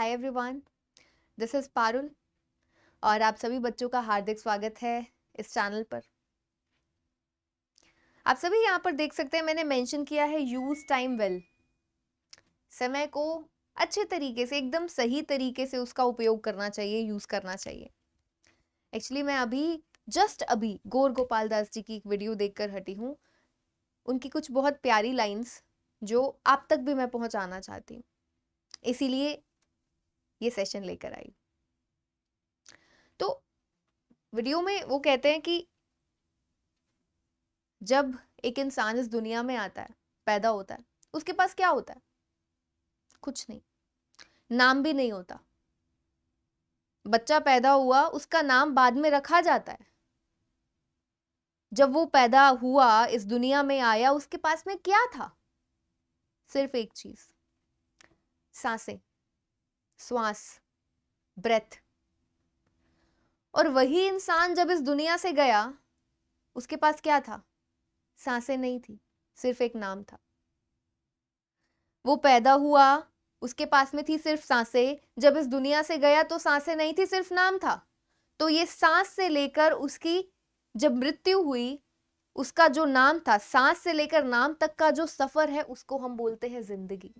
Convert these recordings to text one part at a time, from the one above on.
hi everyone this is Parul और आप सभी बच्चों का हार्दिक स्वागत है इस चैनल पर आप सभी यहाँ पर देख सकते हैं मैंने मेंशन किया है यूज़ टाइम वेल समय को अच्छे तरीके से एकदम सही तरीके से उसका उपयोग करना चाहिए यूज़ करना चाहिए एक्चुअली मैं अभी जस्ट अभी गौर गोपाल दास जी की एक वीडियो देख हटी हूँ उनकी कुछ बहुत प्यारी लाइन्स जो आप तक भी मैं पहुँचाना चाहती हूँ इसीलिए ये सेशन लेकर आई तो वीडियो में वो कहते हैं कि जब एक इंसान इस दुनिया में आता है पैदा होता है उसके पास क्या होता है कुछ नहीं नाम भी नहीं होता बच्चा पैदा हुआ उसका नाम बाद में रखा जाता है जब वो पैदा हुआ इस दुनिया में आया उसके पास में क्या था सिर्फ एक चीज सांसें श्वास ब्रेथ और वही इंसान जब इस दुनिया से गया उसके पास क्या था सांसें नहीं थी सिर्फ एक नाम था वो पैदा हुआ उसके पास में थी सिर्फ सांसें जब इस दुनिया से गया तो सांसें नहीं थी सिर्फ नाम था तो ये सांस से लेकर उसकी जब मृत्यु हुई उसका जो नाम था सांस से लेकर नाम तक का जो सफर है उसको हम बोलते हैं जिंदगी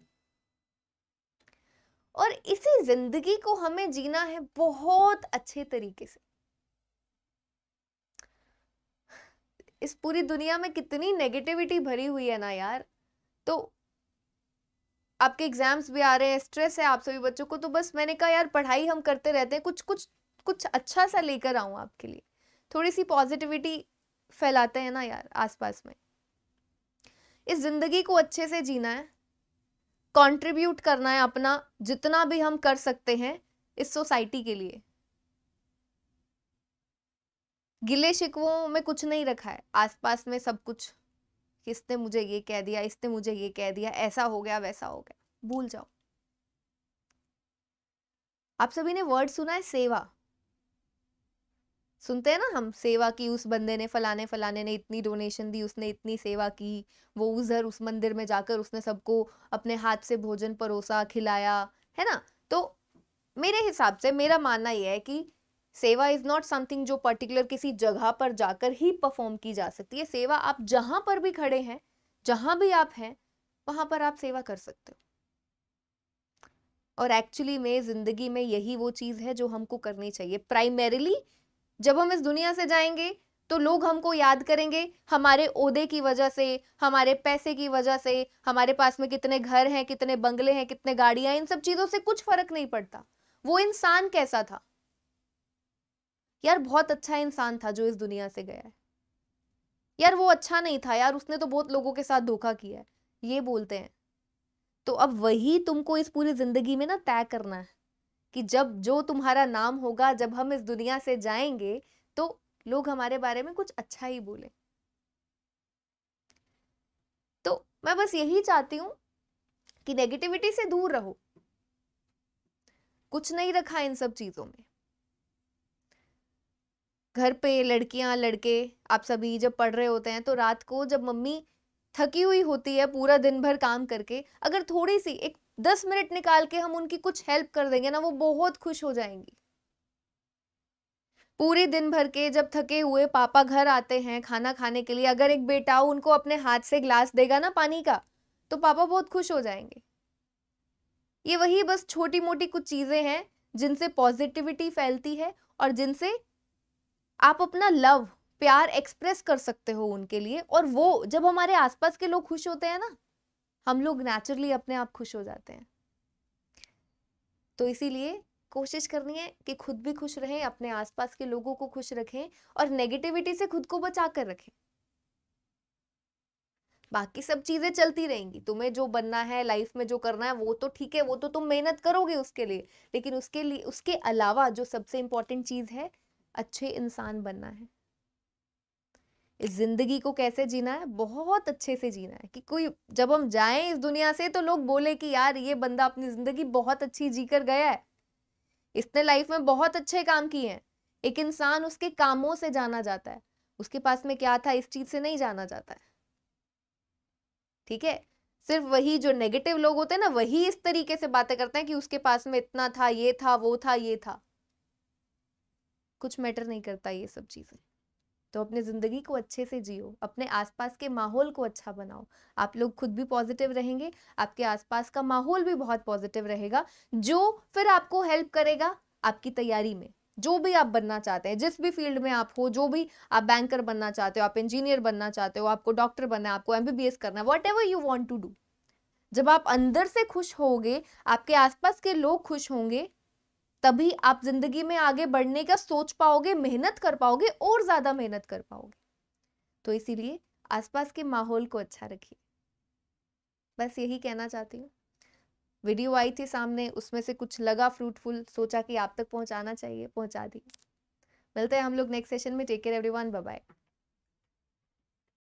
और इसी जिंदगी को हमें जीना है बहुत अच्छे तरीके से इस पूरी दुनिया में कितनी नेगेटिविटी भरी हुई है ना यार तो आपके एग्जाम्स भी आ रहे हैं स्ट्रेस है आप सभी बच्चों को तो बस मैंने कहा यार पढ़ाई हम करते रहते हैं कुछ कुछ कुछ अच्छा सा लेकर आऊ आपके लिए थोड़ी सी पॉजिटिविटी फैलाते हैं ना यार आसपास में इस ज़िंदगी को अच्छे से जीना है कंट्रीब्यूट करना है अपना जितना भी हम कर सकते हैं इस सोसाइटी के लिए गिले शिकवों में कुछ नहीं रखा है आसपास में सब कुछ इसने मुझे ये कह दिया इसने मुझे ये कह दिया ऐसा हो गया वैसा हो गया भूल जाओ आप सभी ने वर्ड सुना है सेवा सुनते हैं ना हम सेवा की उस बंदे ने फलाने फलाने ने इतनी डोनेशन दी उसने इतनी सेवा की वो उधर उस मंदिर में जाकर उसने सबको अपने हाथ से भोजन परोसा खिलाया है ना तो मेरे हिसाब से मेरा मानना यह है कि सेवा इज नॉट समथिंग जो पर्टिकुलर किसी जगह पर जाकर ही परफॉर्म की जा सकती है सेवा आप जहां पर भी खड़े हैं जहां भी आप हैं वहां पर आप सेवा कर सकते हो और एक्चुअली में ज़िंदगी में यही वो चीज़ है जो हमको करनी चाहिए प्राइमरीली जब हम इस दुनिया से जाएंगे तो लोग हमको याद करेंगे हमारे ओदे की वजह से हमारे पैसे की वजह से हमारे पास में कितने घर हैं कितने बंगले हैं कितने गाड़ियां इन सब चीजों से कुछ फर्क नहीं पड़ता वो इंसान कैसा था यार बहुत अच्छा इंसान था जो इस दुनिया से गया है यार वो अच्छा नहीं था यार उसने तो बहुत लोगों के साथ धोखा किया है ये बोलते हैं तो अब वही तुमको इस पूरी जिंदगी में ना तय करना है कि जब जो तुम्हारा नाम होगा जब हम इस दुनिया से जाएंगे तो लोग हमारे बारे में कुछ अच्छा ही बोले तो मैं बस यही चाहती हूँ कि नेगेटिविटी से दूर रहो कुछ नहीं रखा इन सब चीजों में घर पे लड़कियां लड़के आप सभी जब पढ़ रहे होते हैं तो रात को जब मम्मी थकी हुई होती है पूरा दिन भर काम करके अगर थोड़ी सी एक दस मिनट निकाल के हम उनकी कुछ हेल्प कर देंगे ना वो बहुत खुश हो जाएंगी पूरे दिन भर के जब थके हुए पापा घर आते हैं खाना खाने के लिए अगर एक बेटा उनको अपने हाथ से ग्लास देगा ना पानी का तो पापा बहुत खुश हो जाएंगे ये वही बस छोटी मोटी कुछ चीज़ें हैं जिनसे पॉजिटिविटी फैलती है और जिनसे आप अपना लव प्यार एक्सप्रेस कर सकते हो उनके लिए और वो जब हमारे आसपास के लोग खुश होते हैं ना हम लोग नेचुरली अपने आप खुश हो जाते हैं तो इसीलिए कोशिश करनी है कि खुद भी खुश रहें अपने आसपास के लोगों को खुश रखें और नेगेटिविटी से खुद को बचा कर रखें बाकी सब चीजें चलती रहेंगी तुम्हें जो बनना है लाइफ में जो करना है वो तो ठीक है वो तो तुम मेहनत करोगे उसके लिए लेकिन उसके लिए उसके अलावा जो सबसे इंपॉर्टेंट चीज है अच्छे इंसान बनना है इस ज़िंदगी को कैसे जीना है बहुत अच्छे से जीना है कि कोई जब हम जाएं इस दुनिया से तो लोग बोले कि यार ये बंदा अपनी ज़िंदगी बहुत अच्छी जी कर गया है इसने लाइफ में बहुत अच्छे काम किए हैं एक इंसान उसके कामों से जाना जाता है उसके पास में क्या था इस चीज़ से नहीं जाना जाता है ठीक है सिर्फ वही जो नेगेटिव लोग होते हैं ना वही इस तरीके से बातें करते हैं कि उसके पास में इतना था ये था वो था ये था कुछ मैटर नहीं करता ये सब चीज़ें तो अपने ज़िंदगी को अच्छे से जियो अपने आसपास के माहौल को अच्छा बनाओ आप लोग खुद भी पॉजिटिव रहेंगे आपके आसपास का माहौल भी बहुत पॉजिटिव रहेगा जो फिर आपको हेल्प करेगा आपकी तैयारी में जो भी आप बनना चाहते हैं जिस भी फील्ड में आप हो जो भी आप बैंकर बनना चाहते हो आप इंजीनियर बनना चाहते हो आपको डॉक्टर बनना है आपको एमबीबीएस करना है whatever you want to do जब आप अंदर से खुश होगे आपके आसपास के लोग खुश होंगे तभी आप जिंदगी में आगे बढ़ने का सोच पाओगे मेहनत कर पाओगे और ज़्यादा मेहनत कर पाओगे तो इसीलिए आसपास के माहौल को अच्छा रखिए बस यही कहना चाहती हूँ वीडियो आई थी सामने उसमें से कुछ लगा फ्रूटफुल सोचा कि आप तक पहुंचाना चाहिए पहुंचा दी मिलते हैं हम लोग नेक्स्ट सेशन में टेक केयर एवरीवन बाय